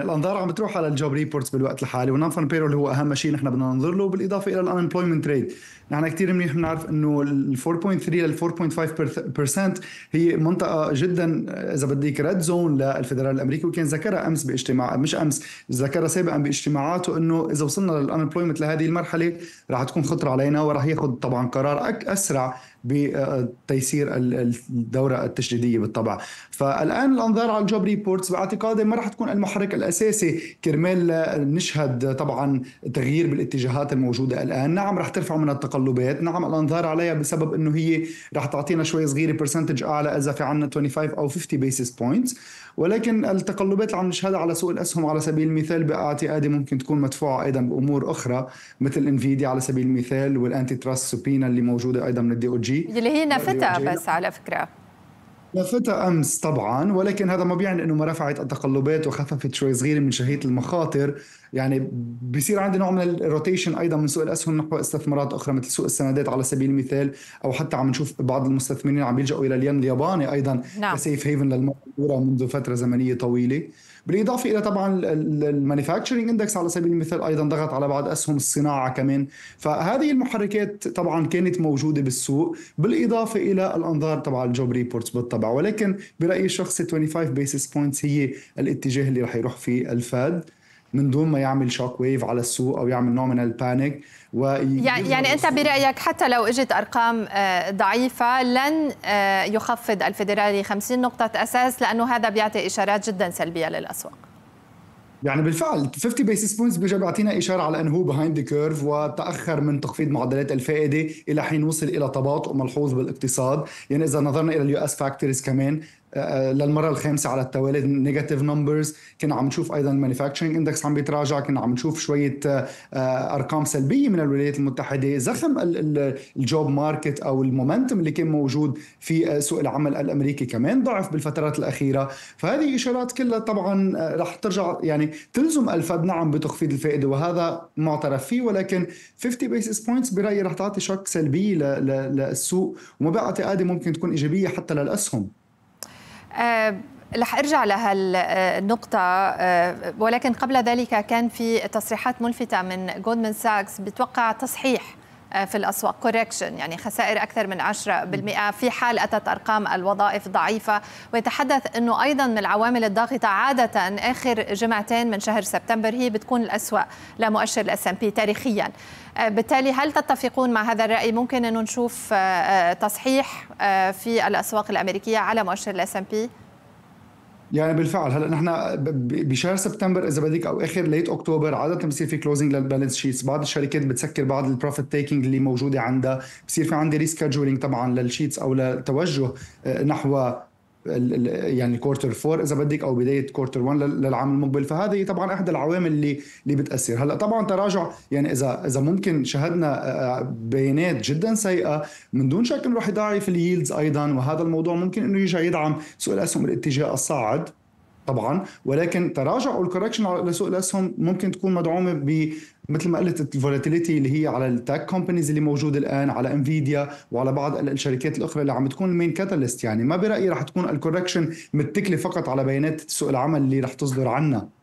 الانظار عم بتروح على الجوب ريبورتس بالوقت الحالي والنون فان بيرول هو اهم شيء نحن بدنا ننظر له بالاضافه الى الانبلويمنت ريت نحن كثير منيح بنعرف انه ال 4.3 لل 4.5% هي منطقه جدا اذا بدك ريد زون للفدرال الامريكي وكان ذكرها امس باجتماع مش امس ذكرها سابقا باجتماعاته انه اذا وصلنا للانبلويمنت لهذه المرحله رح تكون خطره علينا ورح ياخذ طبعا قرار اسرع بتيسير الدوره التشديديه بالطبع فالان الانظار على الجوب ريبورتس باعتقادي ما رح تكون المحرك الأساسي كرمال نشهد طبعا تغيير بالاتجاهات الموجودة الآن نعم رح ترفع من التقلبات نعم الأنظار عليها بسبب أنه هي رح تعطينا شوي صغيرة برسنتج أعلى إذا في عندنا 25 أو 50 بيسس بوينتس ولكن التقلبات اللي عم نشهدها على سوق الاسهم على سبيل المثال باعتقادي ممكن تكون مدفوعه ايضا بامور اخرى مثل انفيديا على سبيل المثال والانتي تراست سوبينا اللي موجوده ايضا من الدي او جي اللي هي نافتها بس على فكره لفتها امس طبعا ولكن هذا ما بيعني انه ما رفعت التقلبات وخففت شوي صغيره من شهيه المخاطر يعني بصير عندي نوع من الروتيشن ايضا من سوق الاسهم نحو استثمارات اخرى مثل سوق السندات على سبيل المثال او حتى عم نشوف بعض المستثمرين عم يلجأوا الى الين الياباني ايضا نعم. كسيف هيفن للمره منذ فتره زمنيه طويله بالاضافه الى طبعا المانيفاكتشرنج اندكس على سبيل المثال ايضا ضغط على بعض اسهم الصناعه كمان فهذه المحركات طبعا كانت موجوده بالسوق بالاضافه الى الانظار تبع الجوب ريبورتس بالطبع ولكن برايي الشخصي 25 بيسس بوينتس هي الاتجاه اللي رح يروح فيه الفاد من دون ما يعمل شوك ويف على السوق او يعمل نوع من البانيك يعني, يعني انت برايك حتى لو اجت ارقام آه، ضعيفه لن آه، يخفض الفيدرالي 50 نقطه اساس لانه هذا بيعطي اشارات جدا سلبيه للاسواق يعني بالفعل 50 بيسس بوينتس بيجي بيعطينا اشاره على انه هو بهايند ذا كيرف وتاخر من تخفيض معدلات الفائده الى حين وصل الى تباطؤ ملحوظ بالاقتصاد، يعني اذا نظرنا الى اليو اس فاكتورز كمان للمره الخامسه على التوالي نيجاتيف نمبرز كنا عم نشوف ايضا المانيفاكتشرنج اندكس عم بيتراجع كنا عم نشوف شويه آه، ارقام سلبيه من الولايات المتحده زخم الجوب ماركت او المومنتم اللي كان موجود في آه، سوق العمل الامريكي كمان ضعف بالفترات الاخيره فهذه اشارات كلها طبعا آه، رح ترجع يعني تلزم الفد نعم بتخفيض الفائده وهذا معترف فيه ولكن 50 بيسس بوينتس برايي رح تعطي شك سلبي للسوق وما باعتقادي ممكن تكون ايجابيه حتى للاسهم آه، رح ارجع لهالنقطة آه، آه، ولكن قبل ذلك كان في تصريحات ملفتة من جولدمان ساكس بتوقع تصحيح آه، في الأسواق كوريكشن يعني خسائر أكثر من 10% في حال أتت أرقام الوظائف ضعيفة ويتحدث أنه أيضا من العوامل الضاغطة عادة آخر جمعتين من شهر سبتمبر هي بتكون الأسوأ لمؤشر الاس ام بي تاريخيا آه، بالتالي هل تتفقون مع هذا الرأي ممكن أنه نشوف آه، تصحيح في الأسواق الأمريكية على مؤشر الاس ام بي؟ يعني بالفعل هلا نحن بشهر سبتمبر اذا بدك او اخر ليت اكتوبر عاده بصير في كلوزنج للبالانس شيتس بعض الشركات بتسكر بعض البروفيت تيكينج اللي موجوده عندها بصير في عندي ريسكادجولينج طبعا للشيتس او لتوجه آه، نحو يعني كورتر فور اذا بدك او بدايه كورتر 1 للعام المقبل فهذه طبعا احدى العوامل اللي اللي بتاثر هلا طبعا تراجع يعني اذا اذا ممكن شهدنا آه، بيانات جدا سيئه من دون شك انه رح يضاعف اليلدز ايضا وهذا الموضوع ممكن انه يرجع يدعم سوق الاسهم الاتجاه الصاعد طبعا ولكن تراجع الكوركشن على سوق الاسهم ممكن تكون مدعومه ب مثل ما قلت الفولاتيليتي اللي هي على التاك كومبانيز اللي موجود الان على انفيديا وعلى بعض الشركات الاخرى اللي عم تكون المين كاتاليست يعني ما برايي رح تكون الكوركشن متكله فقط على بيانات سوق العمل اللي رح تصدر عنا